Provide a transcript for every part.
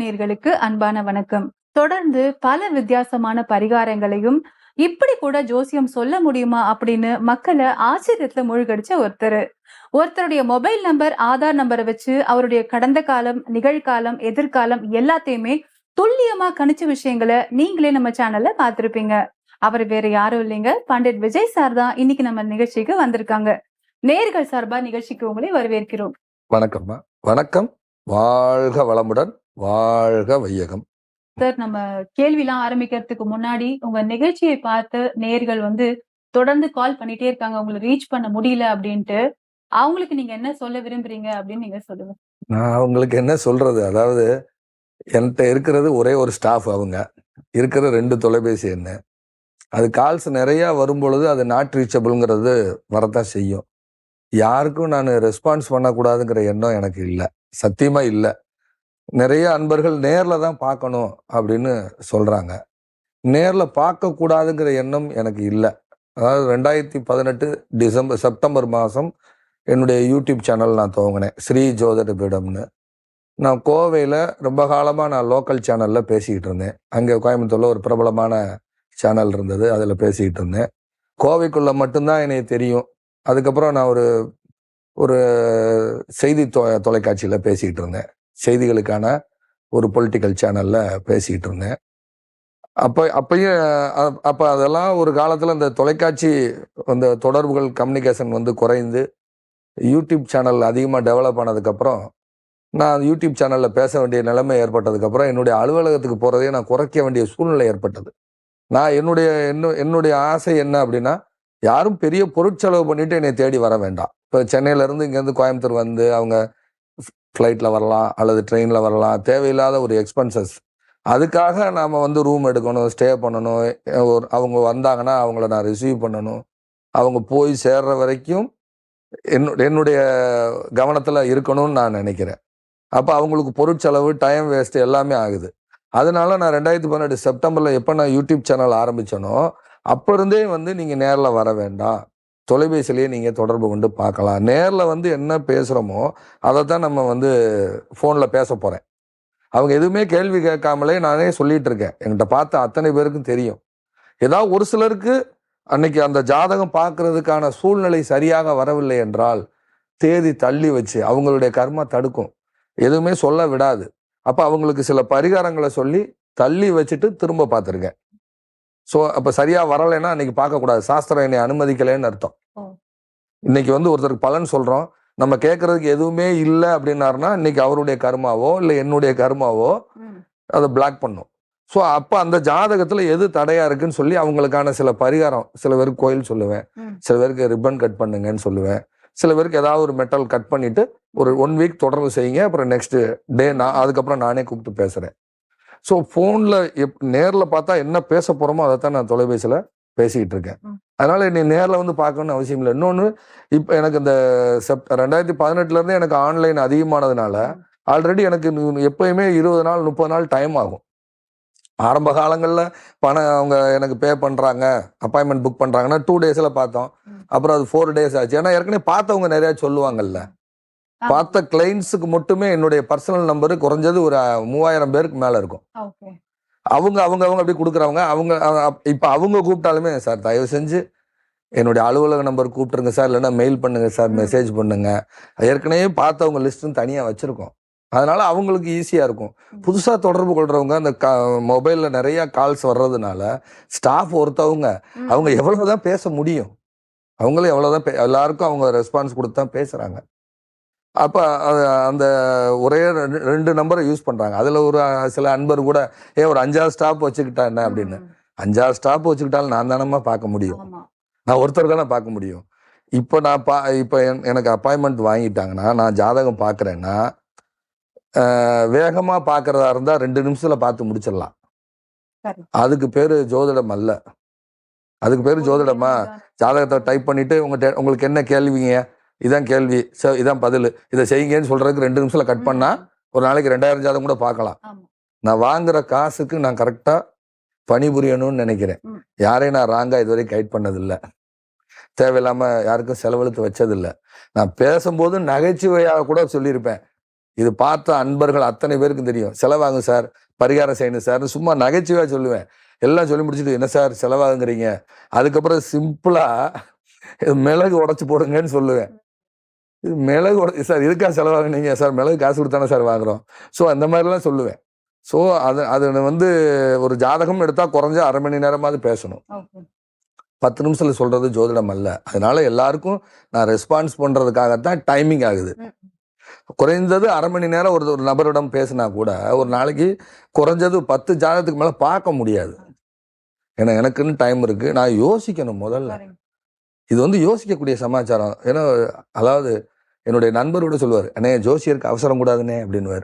நேர்களுக்கு அன்பான வணக்கம் தொடர்ந்து பல வித்தியாசமான பரிகாரங்களையும் இப்படி கூட ஜோசியம் சொல்ல முடியுமா அப்படின்னு மக்களை ஆச்சரியத்துல மூழ்கடிச்ச ஒருத்தர் ஒருத்தருடைய மொபைல் நம்பர் ஆதார் நம்பரை வச்சு அவருடைய கடந்த காலம் நிகழ்காலம் எதிர்காலம் எல்லாத்தையுமே துல்லியமா கணிச்ச விஷயங்களை நீங்களே நம்ம சேனல்ல பாத்திருப்பீங்க அவர் வேற யாரும் இல்லைங்க பண்டிட் விஜய் சார் தான் இன்னைக்கு நம்ம நிகழ்ச்சிக்கு வந்திருக்காங்க நேர்கள் சார்பா நிகழ்ச்சிக்கு உங்களை வரவேற்கிறோம் வணக்கம் வணக்கம் வாழ்க வளமுடன் வாழ்க வையகம் சார் நம்ம கேள்விலாம் ஆரம்பிக்கிறதுக்கு முன்னாடி உங்க நிகழ்ச்சியை பார்த்து நேர்கள் வந்து தொடர்ந்து கால் பண்ணிட்டே இருக்காங்க உங்களை ரீச் பண்ண முடியல அப்படின்ட்டு அவங்களுக்கு நீங்க என்ன சொல்ல விரும்புறீங்க அப்படின்னு நீங்க சொல்லுங்க நான் அவங்களுக்கு என்ன சொல்றது அதாவது என்கிட்ட இருக்கிறது ஒரே ஒரு ஸ்டாஃப் அவங்க இருக்கிற ரெண்டு தொலைபேசி என்ன அது கால்ஸ் நிறையா வரும் பொழுது அது நாட் ரீச்சபிள்ங்கிறது வரதான் செய்யும் யாருக்கும் நான் ரெஸ்பான்ஸ் பண்ணக்கூடாதுங்கிற எண்ணம் எனக்கு இல்லை சத்தியமாக இல்லை நிறைய அன்பர்கள் நேரில் தான் பார்க்கணும் அப்படின்னு சொல்கிறாங்க நேரில் பார்க்கக்கூடாதுங்கிற எண்ணம் எனக்கு இல்லை அதாவது ரெண்டாயிரத்தி பதினெட்டு டிசம்பர் செப்டம்பர் மாதம் என்னுடைய யூடியூப் சேனல் நான் துவங்கினேன் ஸ்ரீ ஜோதர் பீடம்னு நான் கோவையில் ரொம்ப காலமாக நான் லோக்கல் சேனலில் பேசிக்கிட்டு இருந்தேன் அங்கே கோயம்புத்தூரில் ஒரு பிரபலமான சேனல் இருந்தது அதில் பேசிக்கிட்டு இருந்தேன் கோவைக்குள்ளே மட்டும்தான் எனக்கு தெரியும் அதுக்கப்புறம் நான் ஒரு ஒரு செய்தி தொ தொலைக்காட்சியில் பேசிக்கிட்டு இருந்தேன் செய்திகளுக்கான ஒரு பொலிட்டிக்கல் சேனலில் பேசிக்கிட்டு இருந்தேன் அப்போ அப்பையும் அப்போ அதெல்லாம் ஒரு காலத்தில் இந்த தொலைக்காட்சி அந்த தொடர்புகள் கம்யூனிகேஷன் வந்து குறைந்து யூடியூப் சேனல் அதிகமாக டெவலப் ஆனதுக்கப்புறம் நான் யூடியூப் சேனலில் பேச வேண்டிய நிலைமை ஏற்பட்டதுக்கப்புறம் என்னுடைய அலுவலகத்துக்கு போகிறதையே நான் குறைக்க வேண்டிய சூழ்நிலை ஏற்பட்டது நான் என்னுடைய என்ன என்னுடைய ஆசை என்ன அப்படின்னா யாரும் பெரிய பொருட்செலவு பண்ணிட்டு என்னை தேடி வர வேண்டாம் இப்போ சென்னையிலேருந்து இங்கேருந்து கோயம்புத்தூர் வந்து அவங்க ஃப்ளைட்டில் வரலாம் அல்லது ட்ரெயினில் வரலாம் தேவையில்லாத ஒரு எக்ஸ்பென்சஸ் அதுக்காக நாம் வந்து ரூம் எடுக்கணும் ஸ்டே பண்ணணும் ஒரு அவங்க வந்தாங்கன்னா அவங்கள நான் ரிசீவ் பண்ணணும் அவங்க போய் சேர்ற வரைக்கும் என் என்னுடைய கவனத்தில் இருக்கணும்னு நான் நினைக்கிறேன் அப்போ அவங்களுக்கு பொருட்செலவு டைம் வேஸ்ட்டு எல்லாமே ஆகுது அதனால நான் ரெண்டாயிரத்தி பன்னெண்டு செப்டம்பரில் எப்போ நான் யூடியூப் சேனல் ஆரம்பித்தனோ அப்போ இருந்தே வந்து நீங்கள் நேரில் வர வேண்டாம் தொலைபேசியிலேயே நீங்கள் தொடர்பு கொண்டு பார்க்கலாம் நேரில் வந்து என்ன பேசுகிறோமோ அதை தான் நம்ம வந்து ஃபோனில் பேச போகிறேன் அவங்க எதுவுமே கேள்வி கேட்காமலே நானே சொல்லிகிட்டு இருக்கேன் என்கிட்ட பார்த்த அத்தனை பேருக்கும் தெரியும் ஏதாவது ஒரு சிலருக்கு அன்னைக்கு அந்த ஜாதகம் பார்க்கறதுக்கான சூழ்நிலை சரியாக வரவில்லை என்றால் தேதி தள்ளி வச்சு அவங்களுடைய கர்ம தடுக்கும் எதுவுமே சொல்ல விடாது அப்போ அவங்களுக்கு சில பரிகாரங்களை சொல்லி தள்ளி வச்சுட்டு திரும்ப பார்த்துருக்கேன் ஸோ அப்போ சரியாக வரலைன்னா அன்னைக்கு பார்க்கக்கூடாது சாஸ்திரம் என்னை அனுமதிக்கலைன்னு அர்த்தம் இன்னைக்கு வந்து ஒருத்தருக்கு பலன் சொல்கிறோம் நம்ம கேட்கறதுக்கு எதுவுமே இல்லை அப்படின்னாருன்னா இன்னைக்கு அவருடைய கர்மாவோ இல்லை என்னுடைய கர்மாவோ அதை பிளாக் பண்ணும் ஸோ அப்போ அந்த ஜாதகத்தில் எது தடையாக இருக்குன்னு சொல்லி அவங்களுக்கான சில பரிகாரம் சில பேருக்கு கோயில் சொல்லுவேன் சில பேருக்கு ரிப்பன் கட் பண்ணுங்கன்னு சொல்லுவேன் சில பேருக்கு ஏதாவது ஒரு மெட்டல் கட் பண்ணிட்டு ஒரு ஒன் வீக் தொடர்ந்து செய்யுங்க அப்புறம் நெக்ஸ்ட் டே நான் அதுக்கப்புறம் நானே கூப்பிட்டு பேசுகிறேன் ஸோ ஃபோனில் எப் நேரில் பார்த்தா என்ன பேச போகிறோமோ அதை தான் நான் தொலைபேசியில் பேசிக்கிட்டு இருக்கேன் அதனால் என்னை நேரில் வந்து பார்க்கணும்னு அவசியம் இல்லை இன்னொன்று இப்போ எனக்கு இந்த செப் ரெண்டாயிரத்தி பதினெட்டுலேருந்து எனக்கு ஆன்லைன் அதிகமானதுனால ஆல்ரெடி எனக்கு எப்பயுமே இருபது நாள் முப்பது நாள் டைம் ஆகும் ஆரம்ப காலங்களில் பணம் அவங்க எனக்கு பே பண்ணுறாங்க அப்பாயின்மெண்ட் புக் பண்ணுறாங்கன்னா டூ டேஸில் பார்த்தோம் அப்புறம் அது ஃபோர் டேஸ் ஆச்சு ஏன்னா ஏற்கனவே பார்த்தவங்க நிறையா சொல்லுவாங்கல்ல பார்த்த கிளைண்ட்ஸுக்கு மட்டுமே என்னுடைய பர்சனல் நம்பர் குறைஞ்சது ஒரு மூவாயிரம் பேருக்கு மேல இருக்கும் அவங்க அவங்க அவங்க அப்படி கொடுக்குறவங்க அவங்க இப்போ அவங்க கூப்பிட்டாலுமே சார் தயவு செஞ்சு என்னுடைய அலுவலக நம்பர் கூப்பிட்டுருங்க சார் இல்லைன்னா மெயில் பண்ணுங்க சார் மெசேஜ் பண்ணுங்க ஏற்கனவே பார்த்தவங்க லிஸ்ட்டும் தனியாக வச்சுருக்கோம் அதனால அவங்களுக்கு ஈஸியாக இருக்கும் புதுசாக தொடர்பு கொள்றவங்க அந்த க மொபைலில் நிறையா கால்ஸ் வர்றதுனால ஸ்டாஃப் ஒருத்தவங்க அவங்க எவ்வளோ தான் பேச முடியும் அவங்களும் எவ்வளோதான் எல்லாருக்கும் அவங்க ரெஸ்பான்ஸ் கொடுத்து தான் பேசுகிறாங்க அப்போ அந்த ஒரே ரெண்டு நம்பரை யூஸ் பண்ணுறாங்க அதில் ஒரு சில அன்பர் கூட ஏ ஒரு அஞ்சாறு ஸ்டாப் வச்சுக்கிட்டா என்ன அப்படின்னு அஞ்சாறு ஸ்டாப் வச்சுக்கிட்டாலும் நான் தானம்மா பார்க்க முடியும் நான் ஒருத்தர் தானே பார்க்க முடியும் இப்போ நான் பா இப்போ எனக்கு அப்பாயின்மெண்ட் வாங்கிட்டாங்கன்னா நான் ஜாதகம் பார்க்குறேன்னா வேகமாக பார்க்குறதா இருந்தால் ரெண்டு நிமிஷத்தில் பார்த்து முடிச்சிடலாம் அதுக்கு பேர் ஜோதிடம் அல்ல அதுக்கு பேர் ஜோதிடமா ஜாதகத்தை டைப் பண்ணிட்டு உங்க உங்களுக்கு என்ன கேள்விங்க இதான் கேள்வி இதான் பதில் இதை செய்யுங்கன்னு சொல்றதுக்கு ரெண்டு நிமிஷம்ல கட் பண்ணா ஒரு நாளைக்கு ரெண்டாயிரம் ஜாதகம் கூட பார்க்கலாம் நான் வாங்குற காசுக்கு நான் கரெக்டா பணிபுரியணும்னு நினைக்கிறேன் யாரையும் நான் ராங்கா இது வரைக்கும் கைட் பண்ணதில்லை தேவையில்லாம யாருக்கும் செலவழுத்து வச்சதில்லை நான் பேசும்போது நகைச்சுவையாக கூட சொல்லியிருப்பேன் இது பார்த்த அன்பர்கள் அத்தனை பேருக்கும் தெரியும் செலவாகும் சார் பரிகாரம் செய்யணும் சார் சும்மா நகைச்சுவையாக சொல்லுவேன் எல்லாம் சொல்லி முடிச்சுட்டு என்ன சார் செலவாகுங்கிறீங்க அதுக்கப்புறம் சிம்பிளாக மிளகு உடச்சு போடுங்கன்னு சொல்லுவேன் மிளகு உட சார் இதுக்காக செலவாக நீங்கள் சார் மிளகு காசு கொடுத்தானே சார் வாங்குகிறோம் ஸோ அந்த மாதிரிலாம் சொல்லுவேன் ஸோ அது அது வந்து ஒரு ஜாதகம் எடுத்தால் குறைஞ்ச அரை மணி நேரமாவது பேசணும் பத்து நிமிஷத்தில் சொல்கிறது ஜோதிடம் அல்ல அதனால எல்லாருக்கும் நான் ரெஸ்பான்ஸ் பண்ணுறதுக்காகத்தான் டைமிங் ஆகுது குறைந்தது அரை மணி நேரம் ஒரு ஒரு நபரிடம் பேசினா கூட ஒரு நாளைக்கு குறைஞ்சது பத்து ஜாதகத்துக்கு மேலே பார்க்க முடியாது ஏன்னா எனக்குன்னு டைம் இருக்குது நான் யோசிக்கணும் முதல்ல இது வந்து யோசிக்கக்கூடிய சமாச்சாரம் ஏன்னா அதாவது என்னுடைய நண்பரோட சொல்லுவார் அண்ணே ஜோசியருக்கு அவசரம் கூடாதுனே அப்படின்னு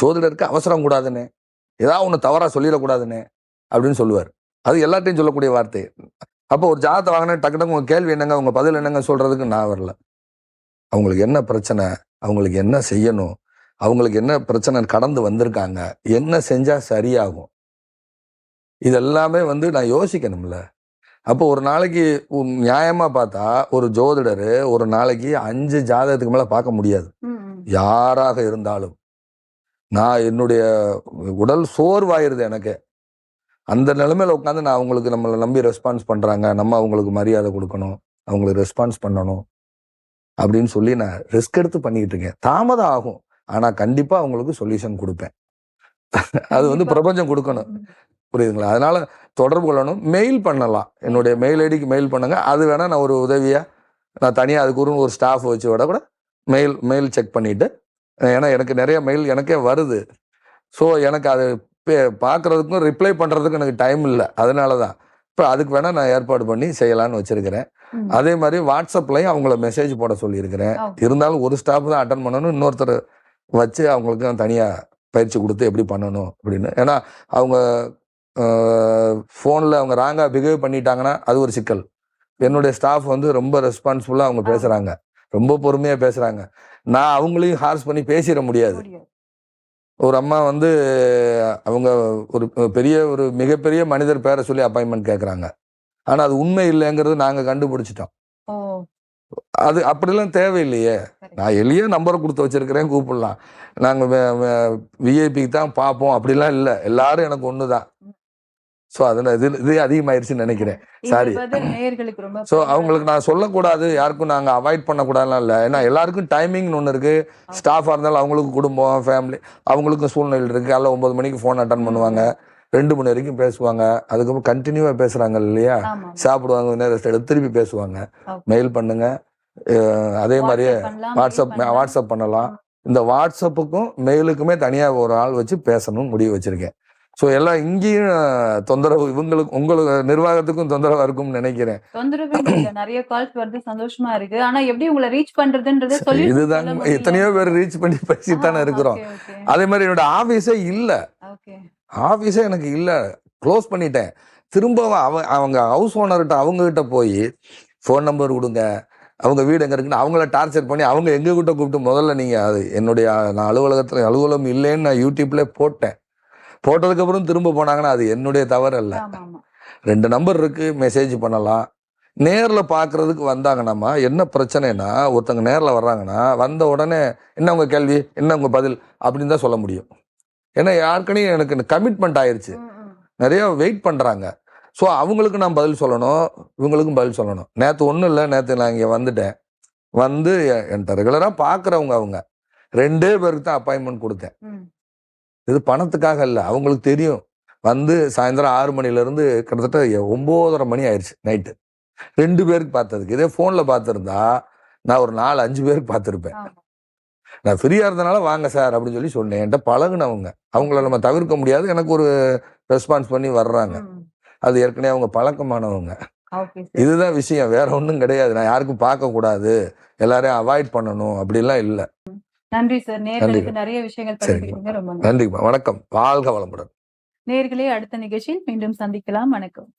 சோதிடருக்கு அவசரம் கூடாதுனே ஏதாவது ஒன்று தவறாக சொல்லிடக்கூடாதுனே அப்படின்னு சொல்லுவார் அது எல்லாத்தையும் சொல்லக்கூடிய வார்த்தை அப்போ ஒரு ஜாதத்தை வாங்கினா டக்கு டக்கு உங்கள் கேள்வி என்னங்க உங்கள் பதில் என்னங்க சொல்கிறதுக்கு நான் வரல அவங்களுக்கு என்ன பிரச்சனை அவங்களுக்கு என்ன செய்யணும் அவங்களுக்கு என்ன பிரச்சனை கடந்து வந்திருக்காங்க என்ன செஞ்சால் சரியாகும் இதெல்லாமே வந்து நான் யோசிக்கணும்ல அப்போ ஒரு நாளைக்கு நியாயமாக பார்த்தா ஒரு ஜோதிடர் ஒரு நாளைக்கு அஞ்சு ஜாதகத்துக்கு மேலே பார்க்க முடியாது யாராக இருந்தாலும் நான் என்னுடைய உடல் சோர்வாயிருது எனக்கு அந்த நிலைமையில உட்காந்து நான் அவங்களுக்கு நம்மளை நம்பி ரெஸ்பான்ஸ் பண்ணுறாங்க நம்ம அவங்களுக்கு மரியாதை கொடுக்கணும் அவங்களுக்கு ரெஸ்பான்ஸ் பண்ணணும் அப்படின்னு சொல்லி நான் ரிஸ்க் எடுத்து பண்ணிக்கிட்டு இருக்கேன் தாமதம் ஆகும் ஆனால் கண்டிப்பாக அவங்களுக்கு சொல்யூஷன் கொடுப்பேன் அது வந்து பிரபஞ்சம் கொடுக்கணும் புரியுதுங்களா அதனால் தொடர்பு கொள்ளணும் மெயில் பண்ணலாம் என்னுடைய மெயில் ஐடிக்கு மெயில் பண்ணுங்கள் அது வேணால் நான் ஒரு உதவியாக நான் தனியாக அதுக்கு ஒரு ஸ்டாஃப் வச்சு விட கூட மெயில் மெயில் செக் பண்ணிவிட்டு ஏன்னா எனக்கு நிறைய மெயில் எனக்கே வருது ஸோ எனக்கு அது பார்க்குறதுக்கும் ரிப்ளை பண்ணுறதுக்கும் எனக்கு டைம் இல்லை அதனால தான் இப்போ அதுக்கு வேணால் நான் ஏற்பாடு பண்ணி செய்யலான்னு வச்சுருக்கிறேன் அதே மாதிரி வாட்ஸ்அப்லையும் அவங்கள மெசேஜ் போட சொல்லியிருக்கிறேன் இருந்தாலும் ஒரு ஸ்டாஃப் தான் அட்டன் பண்ணணும் இன்னொருத்தர் வச்சு அவங்களுக்கு நான் தனியாக பயிற்சி கொடுத்து எப்படி பண்ணணும் அப்படின்னு ஏன்னா அவங்க ஃபோனில் அவங்க ராங்காக பிஹேவ் பண்ணிட்டாங்கன்னா அது ஒரு சிக்கல் என்னுடைய ஸ்டாஃப் வந்து ரொம்ப ரெஸ்பான்சிபிளாக அவங்க பேசுகிறாங்க ரொம்ப பொறுமையாக பேசுகிறாங்க நான் அவங்களையும் ஹார்ஸ் பண்ணி பேசிட முடியாது ஒரு அம்மா வந்து அவங்க ஒரு பெரிய ஒரு மிகப்பெரிய மனிதர் பேரை சொல்லி அப்பாயின்மெண்ட் கேட்குறாங்க ஆனால் அது உண்மை இல்லைங்கிறது நாங்கள் கண்டுபிடிச்சிட்டோம் அது அப்படிலாம் தேவையில்லையே நான் எளிய நம்பரை கொடுத்து வச்சிருக்கிறேன் கூப்பிடலாம் நாங்கள் விஐபிக்கு தான் பார்ப்போம் அப்படிலாம் இல்லை எல்லாரும் எனக்கு ஒன்று தான் ஸோ அதில் இது இது அதிகமாயிருச்சுன்னு நினைக்கிறேன் சாரி ஸோ அவங்களுக்கு நான் சொல்லக்கூடாது யாருக்கும் நாங்கள் அவாய்ட் பண்ணக்கூடாதுலாம் இல்லை ஏன்னா எல்லாருக்கும் டைமிங்னு ஒன்று இருக்குது ஸ்டாஃபாக இருந்தாலும் அவங்களுக்கும் குடும்பம் ஃபேமிலி அவங்களுக்கும் சூழ்நிலை இருக்குது அதில் ஒன்பது மணிக்கு ஃபோன் அட்டன் பண்ணுவாங்க ரெண்டு மணி வரைக்கும் பேசுவாங்க அதுக்கப்புறம் கண்டினியூவா பேசுகிறாங்க இல்லையா சாப்பிடுவாங்க நேரம் எடுத்து திருப்பி பேசுவாங்க மெயில் பண்ணுங்க அதே மாதிரியே வாட்ஸ்அப் வாட்ஸ்அப் பண்ணலாம் இந்த வாட்ஸ்அப்புக்கும் மெயிலுக்குமே தனியாக ஒரு ஆள் வச்சு பேசணும்னு முடிவு வச்சுருக்கேன் ஸோ எல்லாம் இங்கேயும் தொந்தரவு இவங்களுக்கு உங்களுக்கு நிர்வாகத்துக்கும் தொந்தரவா இருக்கும்னு நினைக்கிறேன் நிறைய கால்ஸ் வருது சந்தோஷமா இருக்கு ஆனா எப்படி உங்களை ரீச் பண்றதுன்றது சொல்லி இதுதான் எத்தனையோ பேர் ரீச் பண்ணி தானே இருக்கிறோம் அதே மாதிரி என்னோட ஆபீஸே இல்ல ஆபீஸே எனக்கு இல்ல க்ளோஸ் பண்ணிட்டேன் திரும்பவும் அவ அவங்க ஹவுஸ் ஓனர்கிட்ட அவங்க கிட்ட போய் ஃபோன் நம்பர் கொடுங்க அவங்க வீடு எங்கே இருக்குன்னு அவங்கள டார்ச்சர் பண்ணி அவங்க கிட்ட கூப்பிட்டு முதல்ல நீங்கள் அது என்னுடைய நான் அலுவலகத்தில் அலுவலகம் இல்லைன்னு நான் யூடியூப்லேயே போட்டேன் போட்டதுக்கப்புறம் திரும்ப போனாங்கன்னா அது என்னுடைய தவறு அல்ல ரெண்டு நம்பர் இருக்குது மெசேஜ் பண்ணலாம் நேரில் பார்க்குறதுக்கு வந்தாங்கன்னா என்ன பிரச்சனைனா ஒருத்தங்க நேரில் வர்றாங்கன்னா வந்த உடனே என்ன உங்கள் கேள்வி என்ன உங்கள் பதில் அப்படின்னு தான் சொல்ல முடியும் ஏன்னா யாருக்கனே எனக்கு கமிட்மெண்ட் ஆயிடுச்சு நிறையா வெயிட் பண்ணுறாங்க ஸோ அவங்களுக்கு நான் பதில் சொல்லணும் இவங்களுக்கும் பதில் சொல்லணும் நேற்று ஒன்றும் இல்லை நேற்று நான் இங்கே வந்துட்டேன் வந்து என்கிட்ட ரெகுலராக பார்க்குறவங்க அவங்க ரெண்டே பேருக்கு தான் அப்பாயின்மெண்ட் கொடுத்தேன் இது பணத்துக்காக இல்லை அவங்களுக்கு தெரியும் வந்து சாயந்தரம் ஆறு மணிலேருந்து கிட்டத்தட்ட ஒம்போதரை மணி ஆயிடுச்சு நைட்டு ரெண்டு பேருக்கு பார்த்ததுக்கு இதே ஃபோனில் பார்த்துருந்தா நான் ஒரு நாலு அஞ்சு பேருக்கு பார்த்துருப்பேன் நான் ஃப்ரீயாக இருந்தனால வாங்க சார் அப்படின்னு சொல்லி சொன்னேன் என்கிட்ட பழகுனவங்க அவங்கள நம்ம தவிர்க்க முடியாது எனக்கு ஒரு ரெஸ்பான்ஸ் பண்ணி வர்றாங்க அது ஏற்கனவே அவங்க பழக்கமானவங்க இதுதான் விஷயம் வேற ஒன்றும் கிடையாது நான் யாருக்கும் பார்க்கக்கூடாது எல்லாரையும் அவாய்ட் பண்ணணும் அப்படிலாம் இல்லை நன்றி சார் நேர்களுக்கு நிறைய விஷயங்கள் படிக்கிறீங்க ரொம்ப நன்றி வணக்கம் வாழ்க வளமுடன் நேர்களே அடுத்த நிகழ்ச்சியில் மீண்டும் சந்திக்கலாம் வணக்கம்